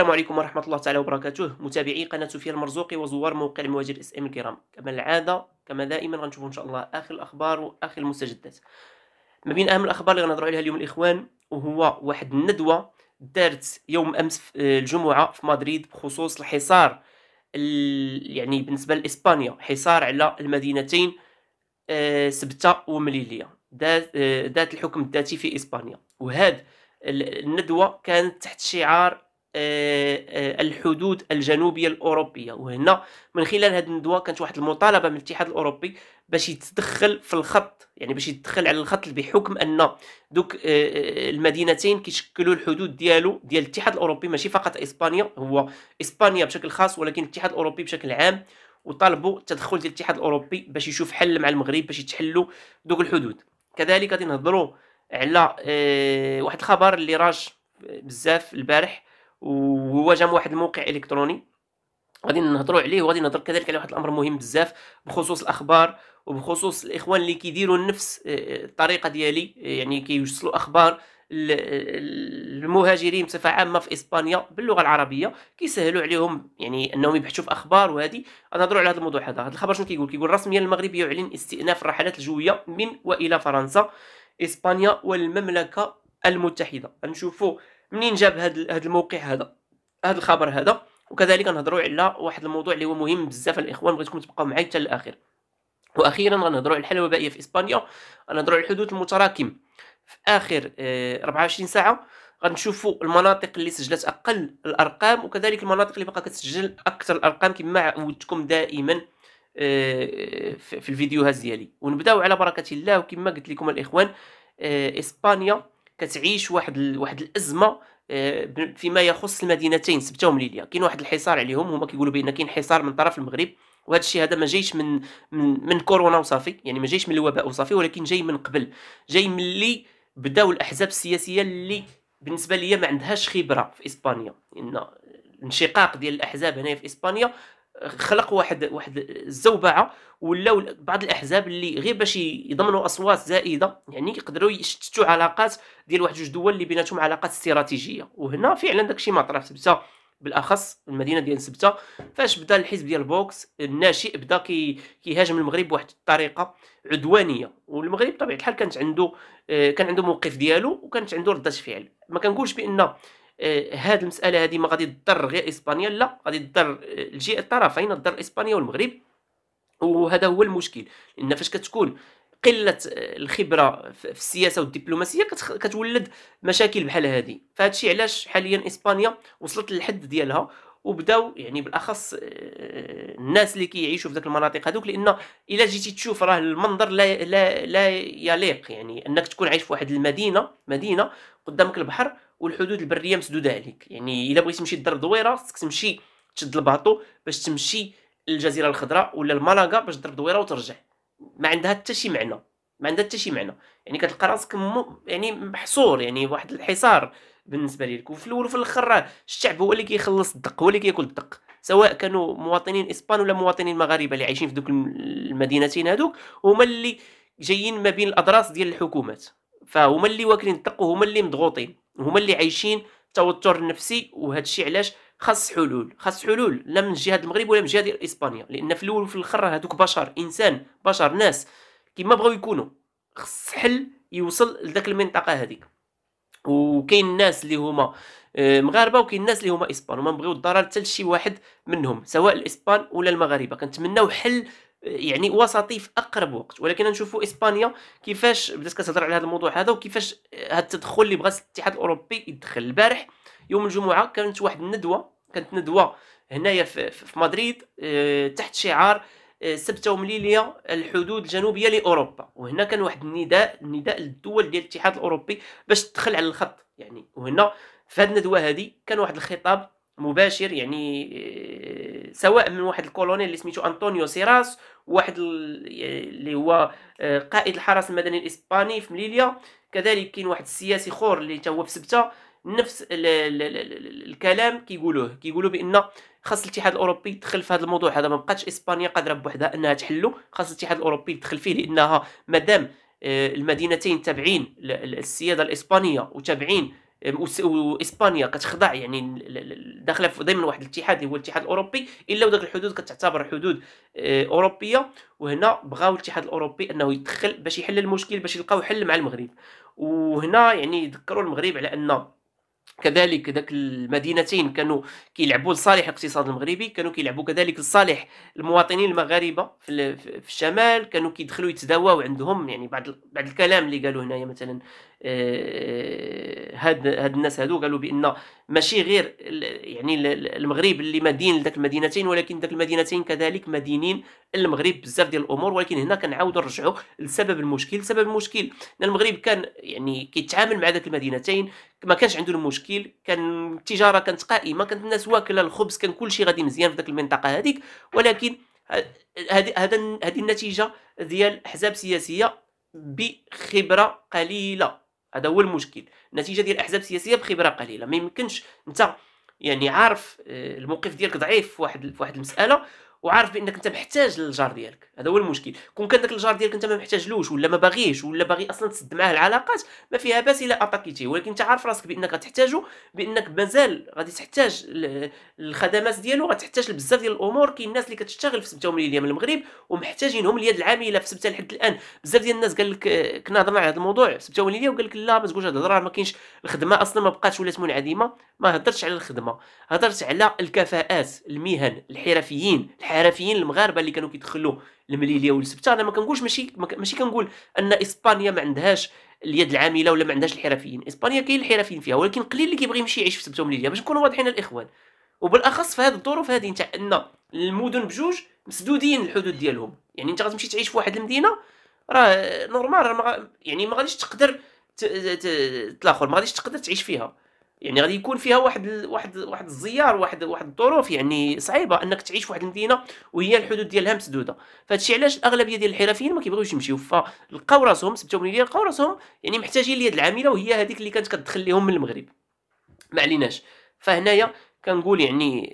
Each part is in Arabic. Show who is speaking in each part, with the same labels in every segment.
Speaker 1: السلام عليكم ورحمة الله تعالى وبركاته متابعي قناة سفيان المرزوقي وزوار موقع المواجر اس ام الكرام كما العادة كما دائما غنشوفوا ان شاء الله اخر الاخبار واخر المستجدات ما بين اهم الاخبار اللي غنهضروا عليها اليوم الاخوان وهو واحد الندوة دارت يوم امس الجمعة في مدريد بخصوص الحصار يعني بالنسبة لاسبانيا حصار على المدينتين آه، سبتة ومليلية ذات آه، الحكم الذاتي في اسبانيا وهذا الندوة كانت تحت شعار آه، آه، الحدود الجنوبيه الاوروبيه وهنا من خلال هذه الندوه كانت واحد المطالبه من الاتحاد الاوروبي باش يتدخل في الخط يعني باش يتدخل على الخط بحكم ان دوك آه، المدينتين كيشكلوا الحدود ديالو ديال الاتحاد الاوروبي ماشي فقط اسبانيا هو اسبانيا بشكل خاص ولكن الاتحاد الاوروبي بشكل عام وطالبوا التدخل ديال الاتحاد الاوروبي باش يشوف حل مع المغرب باش يتحلوا دوك الحدود كذلك غادي نهضروا على واحد الخبر اللي راج بزاف البارح وهو من واحد الموقع الكتروني غادي نهضروا عليه وغادي نهضر كذلك على واحد الامر مهم بزاف بخصوص الاخبار وبخصوص الاخوان اللي كيديروا نفس آه، آه، الطريقه ديالي آه، يعني كيوصلوا اخبار المهاجرين بصفه عامه في اسبانيا باللغه العربيه كيسهلوا عليهم يعني انهم يبحثوا في اخبار وهذه نهضروا على هذا الموضوع هذا هذا الخبر شنو كيقول كيقول رسميا المغرب يعلن استئناف الرحلات الجويه من والى فرنسا اسبانيا والمملكه المتحده نشوفوا منين جاب هاد هاد الموقع هذا هاد الخبر هذا وكذلك نهضروا على واحد الموضوع اللي هو مهم بزاف الاخوان بغيتكم تبقاو معايا حتى الاخر واخيرا غنهضروا على الحاله الوبائيه في اسبانيا غنهضروا على الحدود المتراكم في اخر 24 آه، ساعه غنشوفوا المناطق اللي سجلت اقل الارقام وكذلك المناطق اللي بقى كتسجل اكثر الارقام كما عودتكم دائما آه، في الفيديوهات ديالي ونبداو على بركه الله وكما قلت لكم الاخوان آه، اسبانيا كتعيش واحد ال... واحد الازمه آه، فيما يخص المدينتين سبته ومليليا كاين واحد الحصار عليهم هما كيقولوا بان كاين حصار من طرف المغرب وهذا الشيء هذا ما جايش من من, من كورونا وصافي يعني ما جايش من الوباء وصافي ولكن جاي من قبل جاي من اللي بداو الاحزاب السياسيه اللي بالنسبه ليا ما عندهاش خبره في اسبانيا ان الانشقاق ديال الاحزاب هنا في اسبانيا خلق واحد واحد الزوبعه ولاو بعض الاحزاب اللي غير باش يضمنوا اصوات زائده يعني يقدروا يشتتوا علاقات ديال واحد جوج دول اللي بيناتهم علاقات استراتيجيه وهنا فعلا داكشي ما طرا سبته بالاخص المدينه ديال سبته فاش بدا الحزب ديال بوكس الناشئ بدا كي كيهاجم المغرب بواحد الطريقه عدوانيه والمغرب بطبيعه الحال كانت عنده آه، كان عنده موقف ديالو وكانت عنده رده فعل ما كنقولش بان هذه آه، المساله هذه ما غادي تضر غير اسبانيا لا غادي تضر آه، الجي الطرفين تضر اسبانيا والمغرب وهذا هو المشكل لان فاش كتكون قله آه، الخبره في السياسه والدبلوماسيه كتولد مشاكل بحال هذه فهذا الشيء علاش حاليا اسبانيا وصلت للحد ديالها وبداو يعني بالاخص الناس اللي كيعيشوا في ذاك المناطق هذوك لان الا جيتي تشوف راه المنظر لا لا لا يليق يعني انك تكون عايش في واحد المدينه مدينه قدامك البحر والحدود البريه مسدوده عليك يعني الا بغيتي تمشي لدار دويره خصك تمشي تشد الباطو باش تمشي الجزيره الخضراء ولا لمالاغا باش تضرب دويره وترجع ما عندها حتى شي معنى ما عندها حتى شي معنى يعني كتلقى راسك يعني محصور يعني واحد الحصار بالنسبه ليك وفي الاول وفي الاخر الشعب هو اللي كيخلص الدق هو اللي كياكل الدق سواء كانوا مواطنين اسبان ولا مواطنين مغاربه اللي عايشين في دوك المدينتين هذوك هما اللي جايين ما بين الاضراس ديال الحكومات فهما اللي واكلين الدق وهما اللي مضغوطين هما اللي عايشين توتر نفسي وهذا الشيء علاش خاص حلول خاص حلول لا من جهه المغرب ولا من جهه ديال اسبانيا لان في الاول وفي الاخر هذوك بشر انسان بشر ناس كيما بغاو يكونوا خص حل يوصل لذاك المنطقه هذيك وكاين الناس اللي هما آه، مغاربه وكاين الناس اللي هما اسبان وما نبغيو الضرر حتى لشي واحد منهم سواء الاسبان ولا المغاربه كنتمناو حل يعني وسطي في اقرب وقت ولكن نشوفوا اسبانيا كيفاش بدات كتهضر على هذا الموضوع هذا وكيفاش هذا التدخل اللي بغى الاتحاد الاوروبي يدخل البارح يوم الجمعه كانت واحد الندوه كانت ندوه هنايا في, مدريد آه، تحت شعار آه، سبتة ومليلية الحدود الجنوبية لأوروبا وهنا كان واحد النداء النداء للدول ديال الاتحاد الأوروبي باش تدخل على الخط يعني وهنا في هذه الندوة هذه كان واحد الخطاب مباشر يعني آه، سواء من واحد الكولونيل اللي سميتو انطونيو سيراس واحد اللي هو آه، قائد الحرس المدني الاسباني في مليليا كذلك كاين واحد السياسي خور اللي هو في سبته نفس الـ الـ الـ الكلام كيقولوه كيقولوا بان خاص الاتحاد الاوروبي يدخل في هذا الموضوع هذا ما بقاتش اسبانيا قادره بوحدها انها تحلو خاص الاتحاد الاوروبي يدخل فيه لانها مادام آه، المدينتين تابعين للسياده الاسبانيه وتابعين واسبانيا كتخضع يعني داخله ضمن واحد الاتحاد اللي هو الاتحاد الاوروبي الا وداك الحدود كتعتبر حدود آه، اوروبيه وهنا بغاو الاتحاد الاوروبي انه يدخل باش يحل المشكل باش يلقاو حل مع المغرب وهنا يعني يذكروا المغرب على ان كذلك ذاك المدينتين كانوا كيلعبوا لصالح الاقتصاد المغربي كانوا كيلعبوا كذلك لصالح المواطنين المغاربه في, في الشمال كانوا كيدخلوا يتداووا عندهم يعني بعض بعض الكلام اللي قالوا هنايا مثلا آه، هاد هاد الناس هادو قالوا بان ماشي غير يعني المغرب اللي مدين لذاك المدينتين ولكن ذاك المدينتين كذلك مدينين المغرب بزاف ديال الامور ولكن هنا كنعاودوا نرجعوا لسبب المشكل سبب المشكل ان المغرب كان يعني كيتعامل مع ذاك المدينتين ما كانش عنده المشكل كان التجاره كانت قائمه كانت الناس واكله الخبز كان كل شيء غادي مزيان في ذاك المنطقه هذيك ولكن هذه هذه النتيجه ديال احزاب سياسيه بخبره قليله هذا هو المشكل النتيجه ديال احزاب سياسيه بخبره قليله ما يمكنش انت يعني عارف آه، الموقف ديالك ضعيف في واحد في واحد المساله وعارف بانك انت محتاج للجار ديالك هذا هو المشكل كون كان داك الجار ديالك انت ما محتاجلوش ولا ما باغيهش ولا باغي اصلا تسد معاه العلاقات ما فيها باس الا اتاكيتيه ولكن انت عارف راسك بانك غتحتاجو بانك مازال غادي تحتاج الخدمات ديالو غتحتاج لبزاف ديال الامور كاين الناس اللي كتشتغل في سبته ومليليه من المغرب ومحتاجينهم اليد العامله في سبته لحد الان بزاف ديال الناس قال لك كنا هضرنا على هذا الموضوع في سبته ومليليه وقال لك لا ما تقولش هاد الهضره ما كاينش الخدمه اصلا ما بقاتش ولات منعدمه ما هضرتش على الخدمه هضرت على الكفاءات المهن الحرفيين الحرفيين المغاربه اللي كانوا كيدخلوا المليليه والسبته انا ما كنقولش ماشي ماشي كنقول ان اسبانيا ما عندهاش اليد العامله ولا ما عندهاش الحرفيين اسبانيا كاين الحرفيين فيها ولكن قليل اللي كيبغي يمشي يعيش في سبته ومليليه باش نكونوا واضحين الاخوان وبالاخص في هذه الظروف هذه نتاع ان المدن بجوج مسدودين الحدود ديالهم يعني انت غتمشي تعيش في واحد المدينه راه نورمال راه يعني ما غاديش تقدر تلاخر ما غاديش تقدر تعيش فيها يعني غادي يكون فيها واحد ال... واحد واحد الزيار واحد واحد الظروف يعني صعيبه انك تعيش في واحد المدينه وهي الحدود ديالها مسدوده فهادشي علاش الاغلبيه ديال الحرفيين ما كيبغيوش يمشيو فلقاو راسهم سبتهم ليا لقاو راسهم يعني محتاجين ليد العامله وهي هذيك اللي كانت كتدخل لهم من المغرب ما عليناش فهنايا كنقول يعني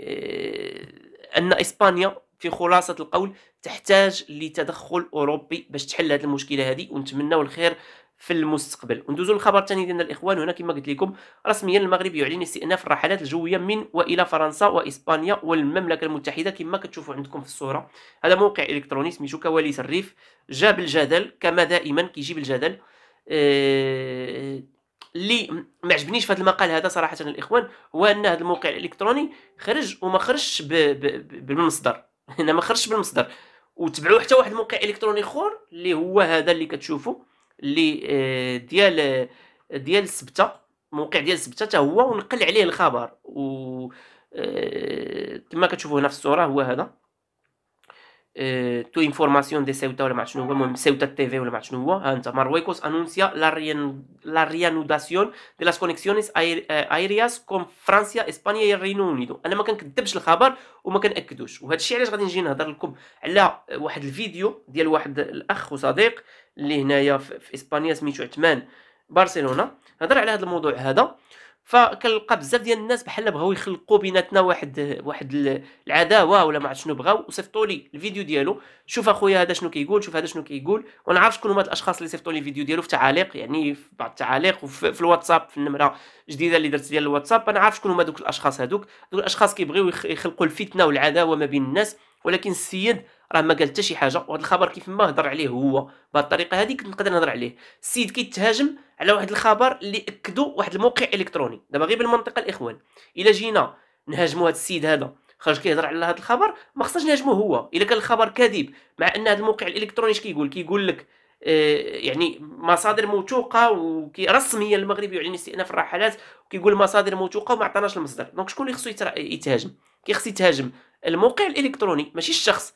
Speaker 1: آه، ان اسبانيا في خلاصة القول تحتاج لتدخل أوروبي باش تحل هذه المشكلة هذه ونتمناو الخير في المستقبل وندوزو للخبر الثاني ديالنا الاخوان هنا كما قلت لكم رسميا المغرب يعلن استئناف الرحلات الجويه من والى فرنسا واسبانيا والمملكه المتحده كما كتشوفوا عندكم في الصوره هذا موقع الكتروني سميتو كواليس الريف جاب الجدل كما دائما كيجيب الجدل آه، اللي ما عجبنيش في هذا المقال هذا صراحه الاخوان هو ان هذا الموقع الالكتروني خرج وما خرجش بالمصدر هنا ما خرجش بالمصدر وتبعوا حتى واحد الموقع الكتروني اخر اللي هو هذا اللي كتشوفوا اللي آه، ديال ديال السبته موقع ديال السبته حتى هو ونقل عليه الخبر و كما آه، كتشوفوا هنا في الصوره هو هذا تو انفورماسيون دي سيوتا ولا ما شنو هو المهم سيوتا تي في ولا ما شنو هو ها انت مارويكوس انونسيا لا ريانوداسيون دي لاس كونيكسيونيس ايرياس كوم فرنسا اسبانيا الرينو اونيدو انا ما كنكذبش الخبر وما كناكدوش وهذا الشيء علاش غادي نجي نهضر لكم على واحد الفيديو ديال واحد الاخ وصديق اللي هنايا في اسبانيا سميتو عثمان برشلونه هضر على هذا الموضوع هذا فكنلقى بزاف ديال الناس بحال بغاو يخلقوا بيناتنا واحد واحد العداوه ولا ما عرفت شنو بغاو وصيفطوا لي الفيديو ديالو شوف اخويا هذا شنو كيقول شوف هذا شنو كيقول وانا عارف شكون هما الاشخاص اللي صيفطوا لي الفيديو ديالو في تعاليق يعني في بعض التعاليق وفي الواتساب في النمره الجديده اللي درت ديال الواتساب انا عارف شكون هما دوك الاشخاص هذوك دوك الاشخاص كيبغيو يخلقوا الفتنه والعداوه ما بين الناس ولكن السيد راه ما قال حتى شي حاجه وهذا الخبر كيف ما هضر عليه هو بهذه الطريقه هذه كنت نقدر نهضر عليه السيد كيتهاجم على واحد الخبر اللي اكدوا واحد الموقع الكتروني دابا غير بالمنطقه الاخوان الا جينا نهاجموا هذا السيد هذا خرج كيهضر على هذا الخبر ما خصناش نهاجموه هو الا كان الخبر كاذب مع ان هذا الموقع الالكتروني اش كيقول كيقول لك آه، يعني مصادر موثوقه ورسميا المغرب يعلن استئناف الرحلات وكيقول مصادر موثوقه وما عطاناش المصدر دونك شكون اللي خصو يتهاجم كيخص يتهاجم الموقع الالكتروني ماشي الشخص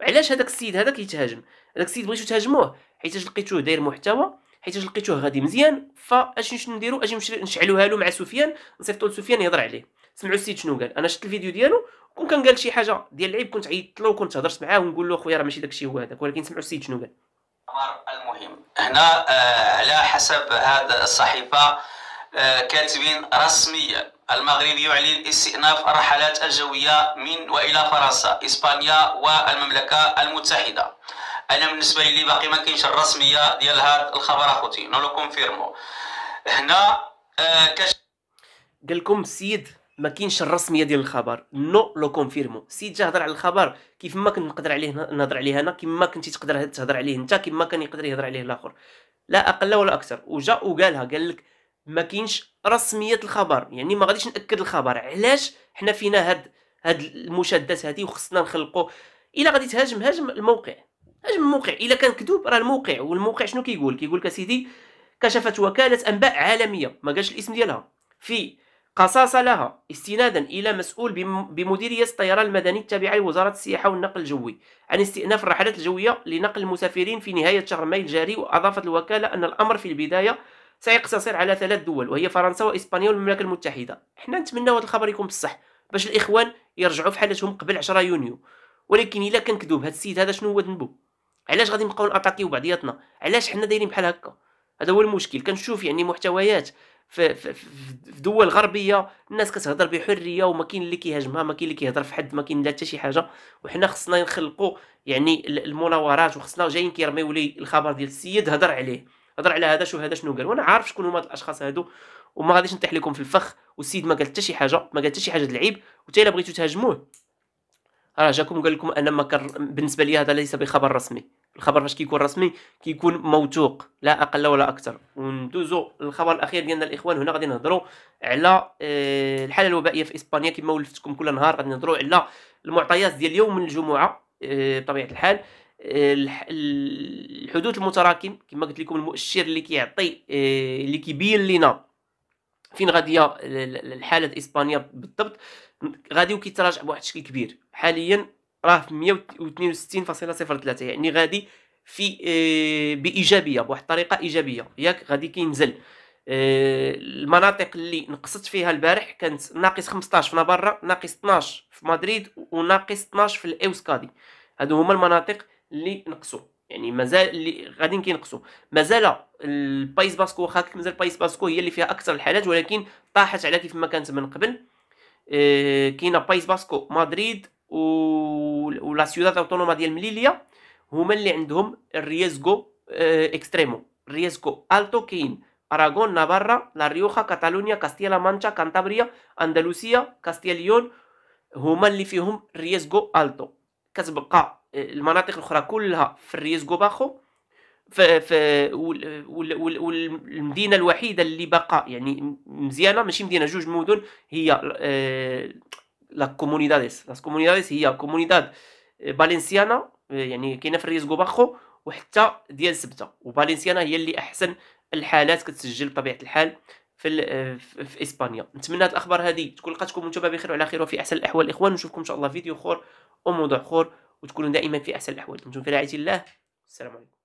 Speaker 1: علاش هذاك السيد هذا كيتهاجم هذاك السيد بغيتو تهاجموه حيت لقيتوه داير محتوى حيت لقيتوه غادي مزيان فاش شنو نديرو اجي نشعلوها له مع سفيان نصيفطو لسفيان يهضر عليه سمعوا السيد شنو قال انا شفت الفيديو ديالو كون كان قال شي حاجه ديال العيب كنت عيطت له وكنت هضرت معاه ونقول له خويا راه ماشي داكشي هو هذاك ولكن سمعوا السيد شنو قال المهم هنا آه، على حسب هذا الصحيفه آه، كاتبين رسميا المغرب يعلن استئناف الرحلات الجوية من وإلى فرنسا إسبانيا والمملكة المتحدة أنا بالنسبة لي باقي ما كاينش الرسمية ديال هذا الخبر أخوتي نولو كونفيرمو هنا آه، كاش قال لكم السيد ما كاينش الرسميه ديال الخبر نو لو كونفيرمو السيد جا هضر على الخبر كيف ما كنت نقدر عليه نهضر عليه انا كيف ما كنتي تقدر تهضر عليه انت كيف ما كان يقدر يهضر عليه الاخر لا اقل ولا اكثر وجا وقالها قال لك ما كاينش رسميه الخبر يعني ما غاديش ناكد الخبر علاش حنا فينا هاد هاد المشادات هادي وخصنا نخلقوا الا غادي تهاجم هاجم الموقع هاجم الموقع الا كان كذوب راه الموقع والموقع شنو كيقول كيقول لك اسيدي كشفت وكاله انباء عالميه ما قالش الاسم ديالها في قصاصه لها استنادا الى مسؤول بمديريه الطيران المدني التابعه لوزاره السياحه والنقل الجوي عن استئناف الرحلات الجويه لنقل المسافرين في نهايه شهر ماي الجاري واضافت الوكاله ان الامر في البدايه سيقتصر على ثلاث دول وهي فرنسا واسبانيا والمملكه المتحده حنا نتمناو هذا الخبر يكون بصح باش الاخوان يرجعوا في حالتهم قبل 10 يونيو ولكن الا كذوب هذا السيد هذا شنو هو ذنبو علاش غادي نبقاو ناتاكيو بعضياتنا علاش حنا دايرين بحال هكا هذا هو المشكل كنشوف يعني محتويات في, في, في دول غربيه الناس كتهضر بحريه وما كاين اللي كيهاجمها ما كاين اللي كيهضر في حد ما كاين لا حتى شي حاجه وحنا خصنا نخلقوا يعني المناورات وخصنا جايين كيرميو لي الخبر ديال السيد هضر عليه هضر على هذا شو هذا شنو قال وانا عارف شكون هما الاشخاص هادو وما غاديش نطيح لكم في الفخ والسيد ما قال حتى شي حاجه ما قال حتى شي حاجه العيب وتا الا بغيتو تهاجموه راه جاكم قال لكم انا ما كر... بالنسبه لي هذا ليس بخبر رسمي الخبر فاش كيكون رسمي كيكون موثوق لا اقل ولا اكثر وندوزو للخبر الاخير ديالنا الاخوان هنا غادي نهضروا على آه، الحاله الوبائيه في اسبانيا كما ولفتكم كل نهار غادي نهضروا على المعطيات ديال يوم الجمعه آه، بطبيعه الحال الحدوث المتراكم كما قلت لكم المؤشر اللي كيعطي آه، اللي كيبين لنا فين غاديه الحاله اسبانيا بالضبط غادي وكيتراجع بواحد الشكل كبير حاليا راه في 162.03 يعني غادي في آه، بايجابيه بواحد الطريقه ايجابيه ياك غادي كينزل آه، المناطق اللي نقصت فيها البارح كانت ناقص 15 في نابرا ناقص 12 في مدريد وناقص 12 في الاوسكادي هادو هما المناطق اللي نقصوا يعني مازال اللي غاديين كينقصوا مازال البايس باسكو واخا مازال البايس باسكو هي اللي فيها اكثر الحالات ولكن طاحت على كيف ما كانت من قبل آه، كاينه بايس باسكو مدريد و ولا سيوداد اوتونوما ديال مليليا هما اللي عندهم الريزكو آه، اكستريمو ريزكو التو كاين اراغون نافارا لا ريوخا كاتالونيا كاستيا لا مانشا كانتابريا اندلسيه كاستيا ليون هما اللي فيهم ريزكو التو كتبقى المناطق الاخرى كلها في الريسكو باخو ف ف والمدينه الوحيده اللي باقا يعني مزيانه ماشي مدينه جوج مدن هي لا كومونيداديس لا كومونيداديس هي كومونيداد آه، بالنسيانا يعني كاينه في الريسكو باخو وحتى ديال سبته وبالنسيانا هي اللي احسن الحالات كتسجل بطبيعه الحال في آه، في اسبانيا نتمنى هذه الاخبار هذه تكون لقاتكم انتم بخير وعلى خير وفي احسن الاحوال الاخوان نشوفكم ان شاء الله فيديو اخر وموضوع اخر وتكونوا دائما في احسن الاحوال دمتم في رعايه الله السلام عليكم